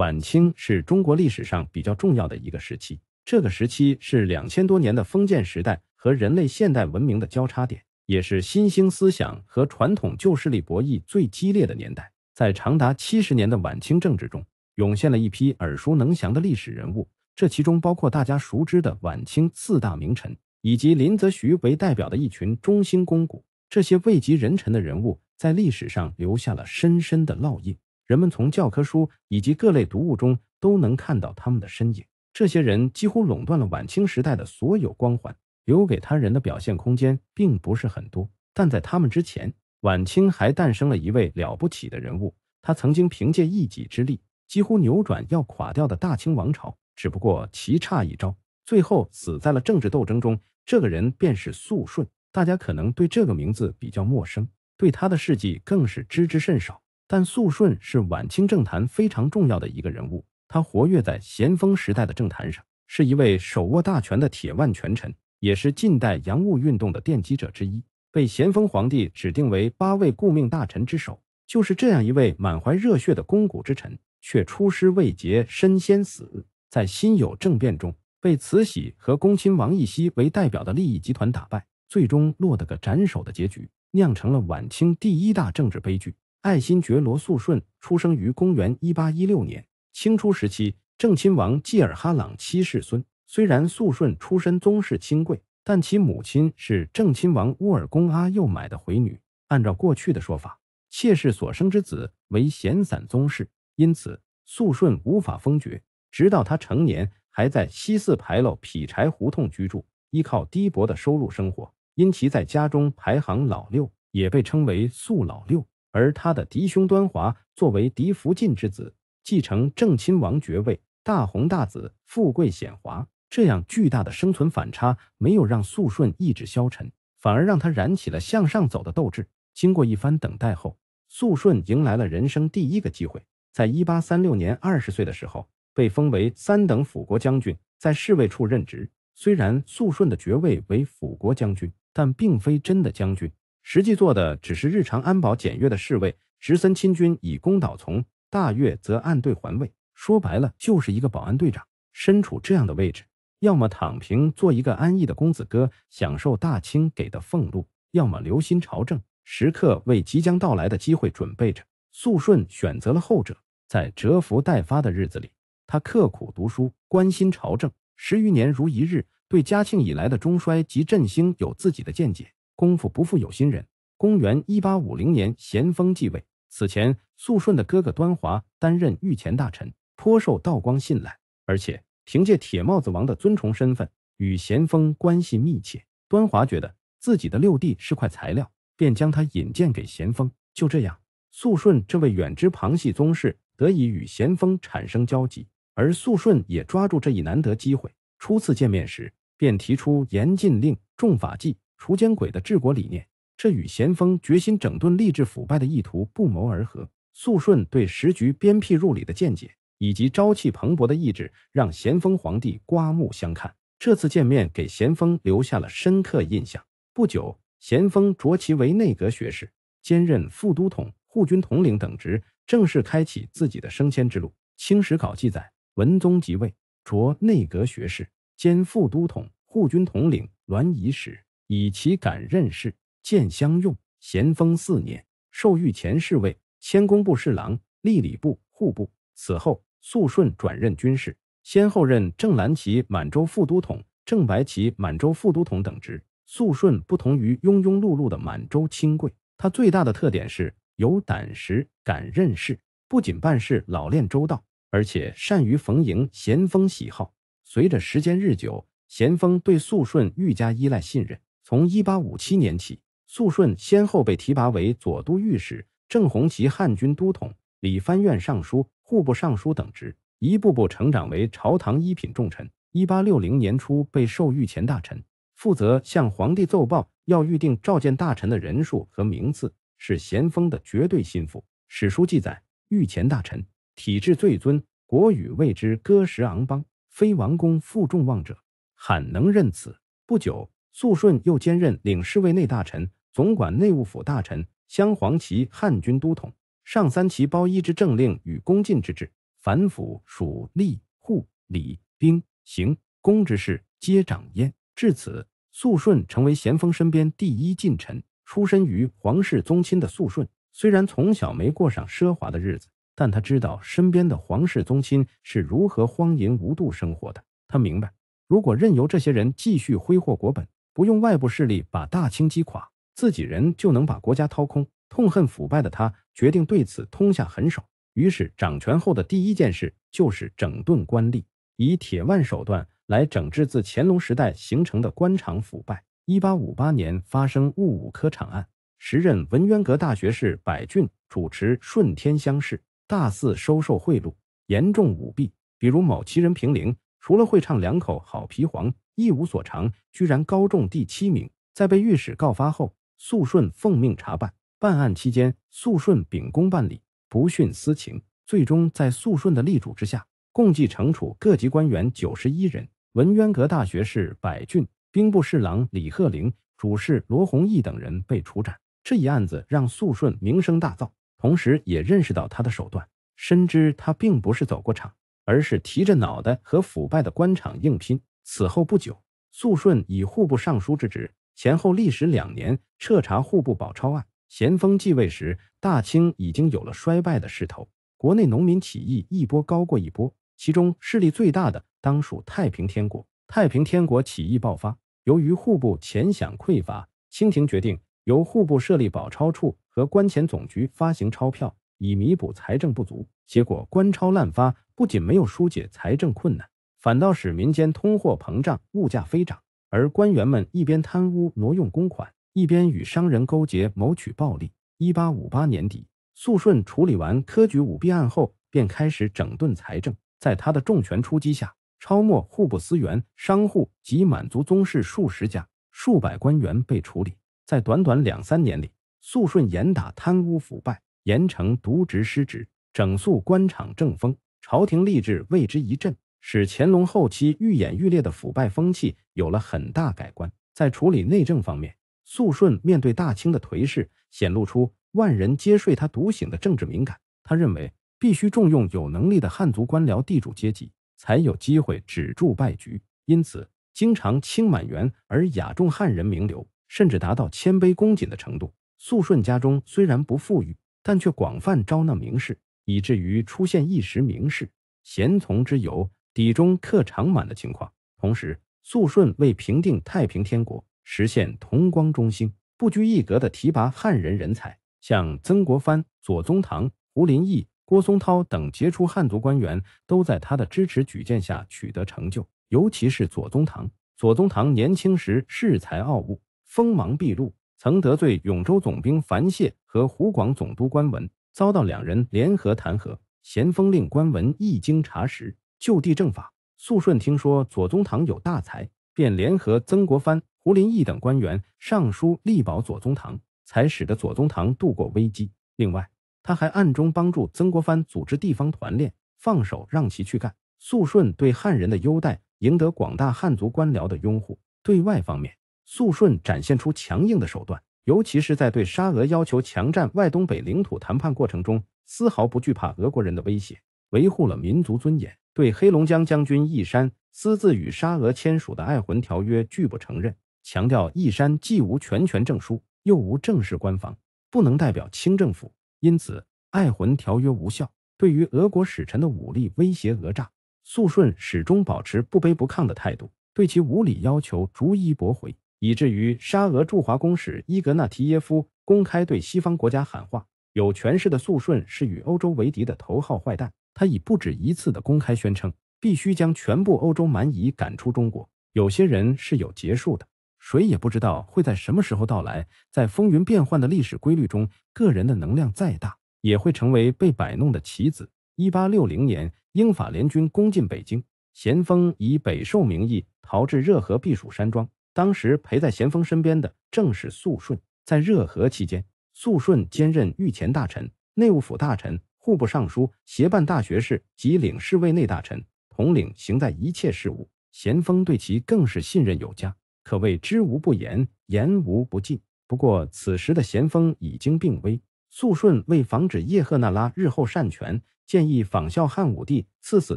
晚清是中国历史上比较重要的一个时期，这个时期是两千多年的封建时代和人类现代文明的交叉点，也是新兴思想和传统旧势力博弈最激烈的年代。在长达七十年的晚清政治中，涌现了一批耳熟能详的历史人物，这其中包括大家熟知的晚清四大名臣，以及林则徐为代表的一群中兴功骨。这些位极人臣的人物在历史上留下了深深的烙印。人们从教科书以及各类读物中都能看到他们的身影。这些人几乎垄断了晚清时代的所有光环，留给他人的表现空间并不是很多。但在他们之前，晚清还诞生了一位了不起的人物，他曾经凭借一己之力，几乎扭转要垮掉的大清王朝，只不过棋差一招，最后死在了政治斗争中。这个人便是肃顺，大家可能对这个名字比较陌生，对他的事迹更是知之甚少。但肃顺是晚清政坛非常重要的一个人物，他活跃在咸丰时代的政坛上，是一位手握大权的铁腕权臣，也是近代洋务运动的奠基者之一，被咸丰皇帝指定为八位顾命大臣之首。就是这样一位满怀热血的肱骨之臣，却出师未捷身先死，在辛酉政变中被慈禧和恭亲王奕䜣为代表的利益集团打败，最终落得个斩首的结局，酿成了晚清第一大政治悲剧。爱新觉罗·肃顺出生于公元一八一六年，清初时期，正亲王济尔哈朗七世孙。虽然肃顺出身宗室亲贵，但其母亲是正亲王乌尔恭阿幼买的回女。按照过去的说法，妾室所生之子为闲散宗室，因此肃顺无法封爵。直到他成年，还在西四牌楼劈柴胡同居住，依靠低薄的收入生活。因其在家中排行老六，也被称为肃老六。而他的嫡兄端华作为嫡福晋之子，继承正亲王爵位，大红大紫，富贵显华。这样巨大的生存反差，没有让肃顺意志消沉，反而让他燃起了向上走的斗志。经过一番等待后，肃顺迎来了人生第一个机会，在一八三六年二十岁的时候，被封为三等辅国将军，在侍卫处任职。虽然肃顺的爵位为辅国将军，但并非真的将军。实际做的只是日常安保检阅的侍卫，直森亲军以公倒从大月，则按队环卫。说白了，就是一个保安队长。身处这样的位置，要么躺平做一个安逸的公子哥，享受大清给的俸禄；要么留心朝政，时刻为即将到来的机会准备着。肃顺选择了后者。在蛰伏待发的日子里，他刻苦读书，关心朝政，十余年如一日，对嘉庆以来的中衰及振兴有自己的见解。功夫不负有心人。公元一八五零年，咸丰继位。此前，肃顺的哥哥端华担任御前大臣，颇受道光信赖，而且凭借“铁帽子王”的尊崇身份，与咸丰关系密切。端华觉得自己的六弟是块材料，便将他引荐给咸丰。就这样，肃顺这位远支旁系宗室得以与咸丰产生交集，而肃顺也抓住这一难得机会。初次见面时，便提出严禁令、重法纪。除奸鬼的治国理念，这与咸丰决心整顿吏治腐败的意图不谋而合。肃顺对时局鞭辟入里的见解，以及朝气蓬勃的意志，让咸丰皇帝刮目相看。这次见面给咸丰留下了深刻印象。不久，咸丰擢其为内阁学士，兼任副都统、护军统领等职，正式开启自己的升迁之路。《清史稿》记载：文宗即位，擢内阁学士，兼副都统、护军统领、栾仪使。以其敢任事、见相用。咸丰四年，授御前侍卫、千工部侍郎、吏礼部、户部。此后，肃顺转任军事，先后任正蓝旗满洲副都统、正白旗满洲副都统等职。肃顺不同于庸庸碌碌的满洲亲贵，他最大的特点是有胆识、敢任事，不仅办事老练周到，而且善于逢迎咸丰喜好。随着时间日久，咸丰对肃顺愈加依赖信任。从一八五七年起，肃顺先后被提拔为左都御史、正红旗汉军都统、理藩院尚书、户部尚书等职，一步步成长为朝堂一品重臣。一八六零年初，被授御前大臣，负责向皇帝奏报要预定召见大臣的人数和名次，是咸丰的绝对心腹。史书记载，御前大臣体制最尊，国语谓之“歌食昂邦”，非王公负重望者罕能任此。不久。肃顺又兼任领侍卫内大臣、总管内务府大臣、镶黄旗汉军都统，上三旗包衣之政令与公禁之制，凡府、属吏、户、礼、兵、刑、工之事，皆掌焉。至此，肃顺成为咸丰身边第一近臣。出身于皇室宗亲的肃顺，虽然从小没过上奢华的日子，但他知道身边的皇室宗亲是如何荒淫无度生活的。他明白，如果任由这些人继续挥霍国本，不用外部势力把大清击垮，自己人就能把国家掏空。痛恨腐败的他决定对此痛下狠手，于是掌权后的第一件事就是整顿官吏，以铁腕手段来整治自乾隆时代形成的官场腐败。一八五八年发生戊午科场案，时任文渊阁大学士柏俊主持顺天乡试，大肆收受贿赂，严重舞弊。比如某旗人平陵，除了会唱两口好皮黄。一无所长，居然高中第七名。在被御史告发后，肃顺奉命查办。办案期间，肃顺秉公办理，不徇私情。最终，在肃顺的力主之下，共计惩处各级官员九十一人。文渊阁大学士柏俊、兵部侍郎李鹤龄、主事罗弘毅等人被处斩。这一案子让肃顺名声大噪，同时也认识到他的手段，深知他并不是走过场，而是提着脑袋和腐败的官场硬拼。此后不久，肃顺以户部尚书之职，前后历时两年，彻查户部宝钞案。咸丰继位时，大清已经有了衰败的势头，国内农民起义一波高过一波，其中势力最大的当属太平天国。太平天国起义爆发，由于户部钱饷匮乏，清廷决定由户部设立宝钞处和关钱总局发行钞票，以弥补财政不足。结果，官钞滥发，不仅没有纾解财政困难。反倒使民间通货膨胀，物价飞涨，而官员们一边贪污挪用公款，一边与商人勾结谋取暴利。一八五八年底，肃顺处理完科举舞弊案后，便开始整顿财政。在他的重拳出击下，超没户部司员、商户及满族宗室数十家、数百官员被处理。在短短两三年里，肃顺严打贪污腐败，严惩渎职失职，整肃官场政风，朝廷吏治为之一振。使乾隆后期愈演愈烈的腐败风气有了很大改观。在处理内政方面，肃顺面对大清的颓势，显露出“万人皆睡，他独醒”的政治敏感。他认为必须重用有能力的汉族官僚地主阶级，才有机会止住败局。因此，经常轻满员而雅重汉人名流，甚至达到谦卑恭谨的程度。肃顺家中虽然不富裕，但却广泛招纳名士，以至于出现一时名士贤从之由。底中客长满的情况。同时，肃顺为平定太平天国，实现同光中兴，不拘一格的提拔汉人人才，像曾国藩、左宗棠、胡林翼、郭松涛等杰出汉族官员，都在他的支持举荐下取得成就。尤其是左宗棠。左宗棠年轻时恃才傲物，锋芒毕露，曾得罪永州总兵樊燮和湖广总督官文，遭到两人联合弹劾。咸丰令官文一经查实。就地正法。肃顺听说左宗棠有大才，便联合曾国藩、胡林翼等官员上书力保左宗棠，才使得左宗棠度过危机。另外，他还暗中帮助曾国藩组织地方团练，放手让其去干。肃顺对汉人的优待，赢得广大汉族官僚的拥护。对外方面，肃顺展现出强硬的手段，尤其是在对沙俄要求强占外东北领土谈判过程中，丝毫不惧怕俄国人的威胁，维护了民族尊严。对黑龙江将军奕山私自与沙俄签署的《爱魂条约》拒不承认，强调奕山既无全权证书，又无正式官房，不能代表清政府，因此《爱魂条约》无效。对于俄国使臣的武力威胁、讹诈，肃顺始终保持不卑不亢的态度，对其无理要求逐一驳回，以至于沙俄驻华公使伊格纳提耶夫公开对西方国家喊话：“有权势的肃顺是与欧洲为敌的头号坏蛋。”他已不止一次地公开宣称，必须将全部欧洲蛮夷赶出中国。有些人是有结束的，谁也不知道会在什么时候到来。在风云变幻的历史规律中，个人的能量再大，也会成为被摆弄的棋子。一八六零年，英法联军攻进北京，咸丰以北狩名义逃至热河避暑山庄。当时陪在咸丰身边的正是肃顺。在热河期间，肃顺兼任御前大臣、内务府大臣。户部尚书、协办大学士及领侍卫内大臣，统领行在一切事务。咸丰对其更是信任有加，可谓知无不言，言无不尽。不过此时的咸丰已经病危，肃顺为防止叶赫那拉日后擅权，建议仿效汉武帝赐死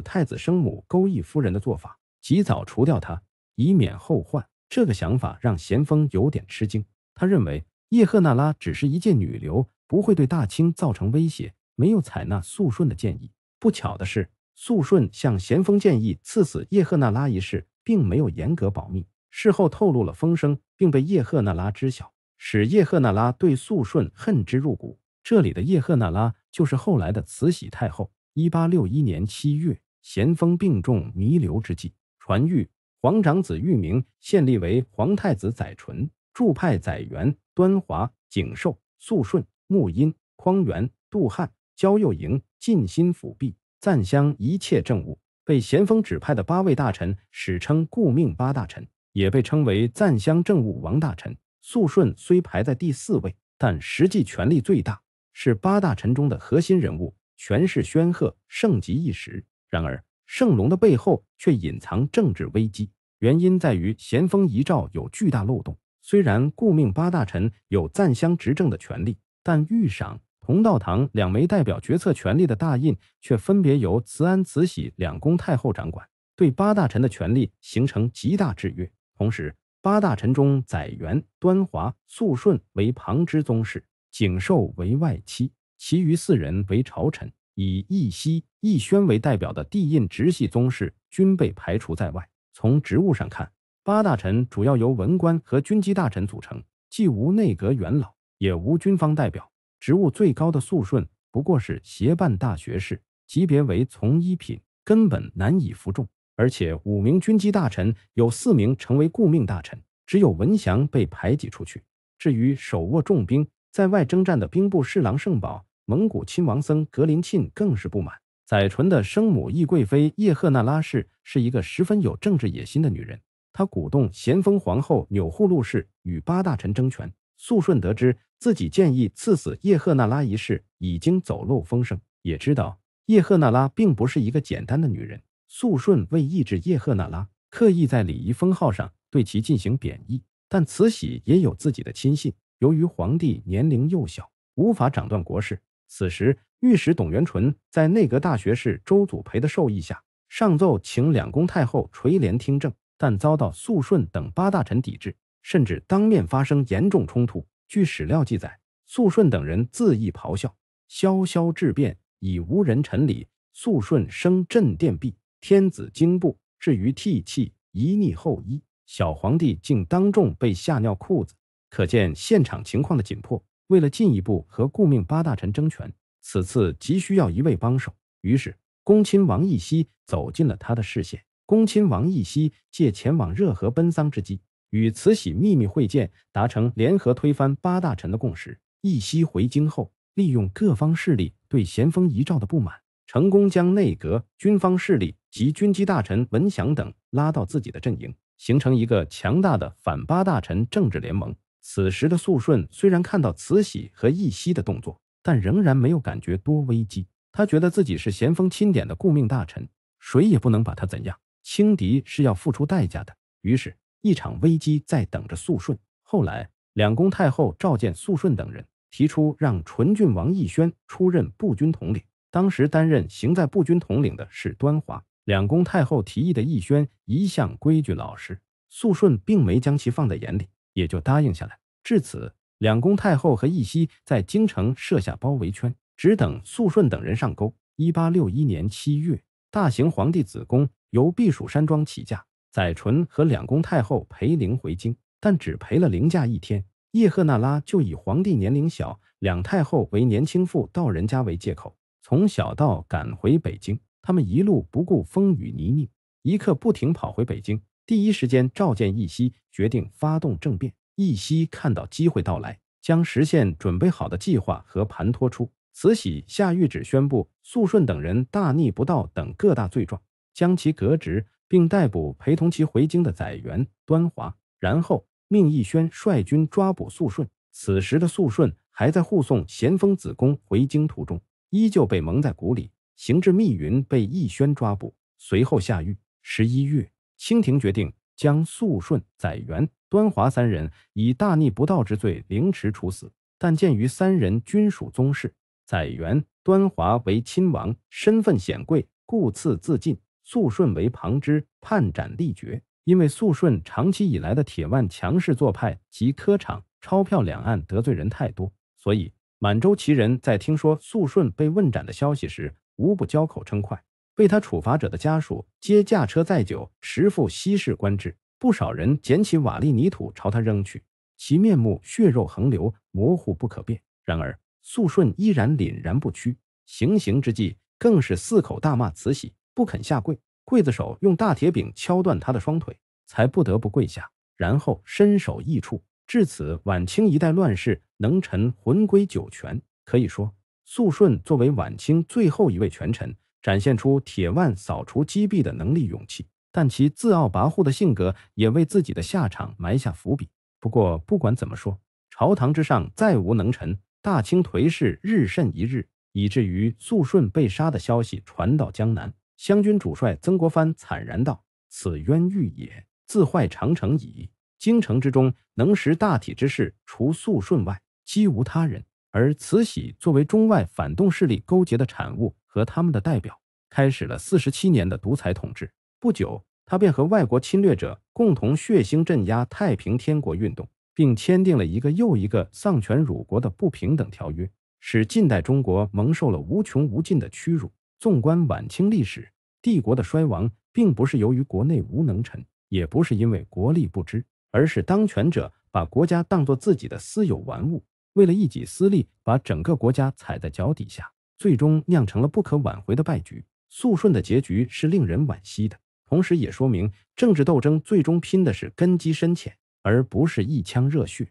太子生母钩弋夫人的做法，及早除掉他，以免后患。这个想法让咸丰有点吃惊。他认为叶赫那拉只是一介女流，不会对大清造成威胁。没有采纳肃顺的建议。不巧的是，肃顺向咸丰建议赐死叶赫那拉一事，并没有严格保密，事后透露了风声，并被叶赫那拉知晓，使叶赫那拉对肃顺恨之入骨。这里的叶赫那拉就是后来的慈禧太后。一八六一年七月，咸丰病重弥留之际，传谕皇长子玉明，现立为皇太子载淳，著派载垣、端华、景寿、肃顺、穆音、匡源、杜翰。焦右营尽心辅弼赞襄一切政务，被咸丰指派的八位大臣史称顾命八大臣，也被称为赞襄政务王大臣。肃顺虽排在第四位，但实际权力最大，是八大臣中的核心人物，权势煊赫，盛极一时。然而，圣龙的背后却隐藏政治危机，原因在于咸丰遗诏有巨大漏洞。虽然顾命八大臣有赞襄执政的权利，但御赏同道堂两枚代表决策权力的大印，却分别由慈安、慈禧两宫太后掌管，对八大臣的权力形成极大制约。同时，八大臣中载元、端华、肃顺为旁支宗室，景寿为外戚，其余四人为朝臣。以奕䜣、奕轩为代表的帝印直系宗室，均被排除在外。从职务上看，八大臣主要由文官和军机大臣组成，既无内阁元老，也无军方代表。职务最高的肃顺不过是协办大学士，级别为从一品，根本难以服众。而且五名军机大臣有四名成为顾命大臣，只有文祥被排挤出去。至于手握重兵，在外征战的兵部侍郎盛宝、蒙古亲王僧格林沁更是不满。载淳的生母懿贵妃叶赫那拉氏是一个十分有政治野心的女人，她鼓动咸丰皇后钮祜禄氏与八大臣争权。肃顺得知自己建议赐死叶赫那拉一事已经走漏风声，也知道叶赫那拉并不是一个简单的女人。肃顺为抑制叶赫那拉，刻意在礼仪封号上对其进行贬义。但慈禧也有自己的亲信，由于皇帝年龄幼小，无法掌断国事。此时，御史董元淳在内阁大学士周祖培的授意下，上奏请两宫太后垂帘听政，但遭到肃顺等八大臣抵制。甚至当面发生严重冲突。据史料记载，肃顺等人恣意咆哮，萧萧质变，已无人臣礼。肃顺生镇殿弼，天子惊怖，至于涕泣，遗逆后裔。小皇帝竟当众被吓尿裤子，可见现场情况的紧迫。为了进一步和顾命八大臣争权，此次急需要一位帮手。于是，恭亲王奕䜣走进了他的视线。恭亲王奕䜣借前往热河奔丧之机。与慈禧秘密会见，达成联合推翻八大臣的共识。奕息回京后，利用各方势力对咸丰遗诏的不满，成功将内阁、军方势力及军机大臣文祥等拉到自己的阵营，形成一个强大的反八大臣政治联盟。此时的肃顺虽然看到慈禧和奕熙的动作，但仍然没有感觉多危机。他觉得自己是咸丰钦点的顾命大臣，谁也不能把他怎样。轻敌是要付出代价的。于是。一场危机在等着肃顺。后来，两宫太后召见肃顺等人，提出让纯郡王奕轩出任步军统领。当时担任行在步军统领的是端华。两宫太后提议的奕轩一向规矩老实，肃顺并没将其放在眼里，也就答应下来。至此，两宫太后和奕䜣在京城设下包围圈，只等肃顺等人上钩。一八六一年七月，大行皇帝子恭由避暑山庄起驾。载淳和两宫太后陪陵回京，但只陪了陵驾一天。叶赫那拉就以皇帝年龄小，两太后为年轻妇到人家为借口，从小道赶回北京。他们一路不顾风雨泥泞，一刻不停跑回北京，第一时间召见奕息，决定发动政变。奕息看到机会到来，将实现准备好的计划和盘托出。慈禧下谕旨宣布，肃顺等人大逆不道等各大罪状，将其革职。并逮捕陪同其回京的载元、端华，然后命逸轩率军抓捕肃顺。此时的肃顺还在护送咸丰子恭回京途中，依旧被蒙在鼓里。行至密云，被逸轩抓捕，随后下狱。十一月，清廷决定将肃顺、载元、端华三人以大逆不道之罪凌迟处死。但鉴于三人均属宗室，载元、端华为亲王，身份显贵，故赐自尽。肃顺为旁支，判斩立决。因为肃顺长期以来的铁腕强势做派及科场、钞票两岸得罪人太多，所以满洲旗人在听说肃顺被问斩的消息时，无不交口称快。被他处罚者的家属皆驾车载酒，实复西市官制，不少人捡起瓦砾泥土朝他扔去，其面目血肉横流，模糊不可辨。然而肃顺依然凛然不屈，行刑之际更是四口大骂慈禧。不肯下跪，刽子手用大铁柄敲断他的双腿，才不得不跪下，然后身首异处。至此，晚清一代乱世能臣魂归九泉。可以说，肃顺作为晚清最后一位权臣，展现出铁腕扫除积弊的能力、勇气，但其自傲跋扈的性格也为自己的下场埋下伏笔。不过，不管怎么说，朝堂之上再无能臣，大清颓势日甚一日，以至于肃顺被杀的消息传到江南。湘军主帅曾国藩惨然道：“此冤狱也，自坏长城矣。京城之中，能识大体之事，除肃顺外，几无他人。而慈禧作为中外反动势力勾结的产物和他们的代表，开始了四十七年的独裁统治。不久，他便和外国侵略者共同血腥镇压太平天国运动，并签订了一个又一个丧权辱国的不平等条约，使近代中国蒙受了无穷无尽的屈辱。”纵观晚清历史，帝国的衰亡并不是由于国内无能臣，也不是因为国力不支，而是当权者把国家当做自己的私有玩物，为了一己私利，把整个国家踩在脚底下，最终酿成了不可挽回的败局。肃顺的结局是令人惋惜的，同时也说明政治斗争最终拼的是根基深浅，而不是一腔热血。